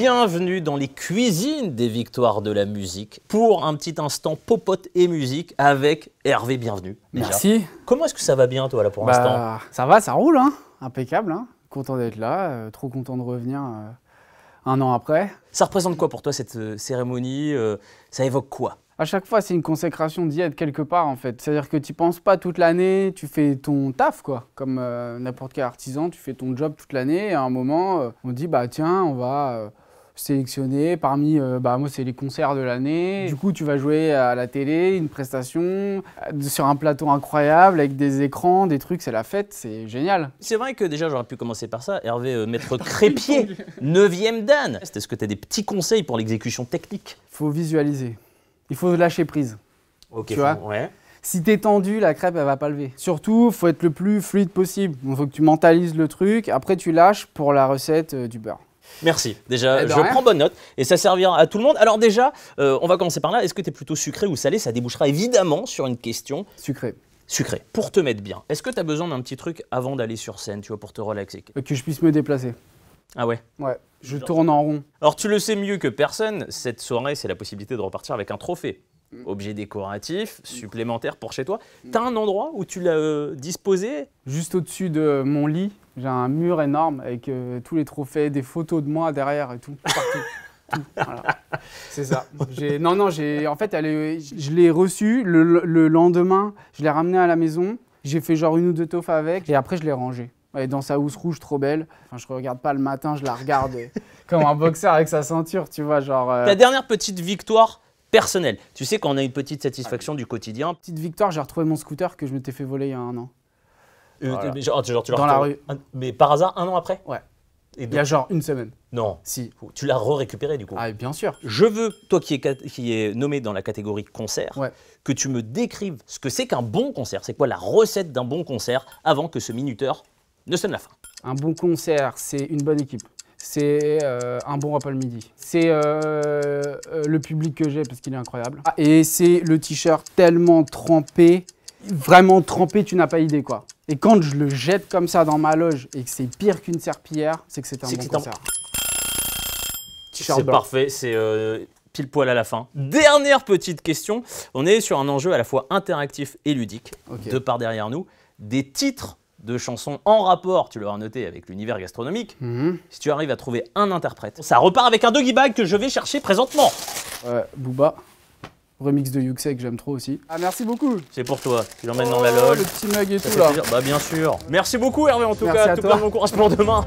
bienvenue dans les cuisines des victoires de la musique pour un petit instant popote et musique avec Hervé Bienvenue. Merci. Comment est-ce que ça va bien toi là pour bah, l'instant Ça va, ça roule, hein. impeccable. Hein. content d'être là, euh, trop content de revenir euh, un an après. Ça représente quoi pour toi cette euh, cérémonie Ça évoque quoi à chaque fois, c'est une consécration d'y être quelque part, en fait. C'est-à-dire que tu penses pas toute l'année, tu fais ton taf, quoi. Comme n'importe quel artisan, tu fais ton job toute l'année. Et à un moment, on dit, bah tiens, on va sélectionné parmi, euh, bah, moi, c'est les concerts de l'année. Du coup, tu vas jouer à la télé, une prestation, euh, sur un plateau incroyable, avec des écrans, des trucs, c'est la fête, c'est génial. C'est vrai que déjà, j'aurais pu commencer par ça. Hervé, euh, maître crépier, 9e Dan. Est-ce que tu as des petits conseils pour l'exécution technique faut visualiser. Il faut lâcher prise. Ok, ouais. Si t'es tendu, la crêpe, elle va pas lever. Surtout, faut être le plus fluide possible. Il faut que tu mentalises le truc. Après, tu lâches pour la recette du beurre. Merci. Déjà, eh ben, je prends bonne note et ça servira à tout le monde. Alors déjà, euh, on va commencer par là. Est-ce que tu es plutôt sucré ou salé Ça débouchera évidemment sur une question. Sucré. Sucré. Pour te mettre bien, est-ce que tu as besoin d'un petit truc avant d'aller sur scène, tu vois, pour te relaxer euh, Que je puisse me déplacer. Ah ouais Ouais, je tourne en rond. Alors tu le sais mieux que personne, cette soirée, c'est la possibilité de repartir avec un trophée. Mm. Objet décoratif, mm. supplémentaire pour chez toi. Mm. T'as un endroit où tu l'as euh, disposé Juste au-dessus de mon lit, j'ai un mur énorme avec euh, tous les trophées, des photos de moi derrière et tout, partout. C'est ça. Non, non, j'ai, en fait, elle je l'ai reçu le, lendemain, je l'ai ramené à la maison, j'ai fait genre une ou deux toffes avec, et après, je l'ai rangé. dans sa housse rouge trop belle. Enfin, je regarde pas le matin, je la regarde comme un boxeur avec sa ceinture, tu vois, genre. Euh. Ta dernière petite victoire personnelle. Tu sais quand on a une petite satisfaction du quotidien. Petite victoire, j'ai retrouvé mon scooter que je m'étais fait voler il y a un an. Euh, ah, dans la rue. mais par hasard, un an après Ouais. Et Il y a genre une semaine. Non. Si. Tu l'as re-récupéré du coup. Ah, bien sûr. Je veux, toi qui es, qui est nommé dans la catégorie concert, que tu me décrives ce que c'est qu'un bon concert. C'est quoi la recette d'un bon concert avant que ce minuteur ne sonne la fin Un bon concert, c'est une bonne équipe. C'est euh, un bon repas le midi. C'est euh, le public que j'ai parce qu'il est incroyable. Ah, et c'est le t-shirt tellement trempé, vraiment trempé, tu n'as pas idée quoi. Et quand je le jette comme ça dans ma loge et que c'est pire qu'une serpillière, c'est que c'est un bon concert. C'est parfait, c'est euh, pile poil à la fin. Dernière petite question. On est sur un enjeu à la fois interactif et ludique, de par derrière nous. Des titres de chansons en rapport, tu l'auras noté, avec l'univers gastronomique. Mhm. Si tu arrives à trouver un interprète, ça repart avec un doggy bag que je vais chercher présentement. Ouais, euh, Booba remix de Yuxek que j'aime trop aussi. Ah merci beaucoup. C'est pour toi. Tu l'emmènes dans la oh, loge. Le petit mug et tout là. Bah bien sûr. Merci beaucoup Hervé en tout cas. À tout le plein bon courage pour demain.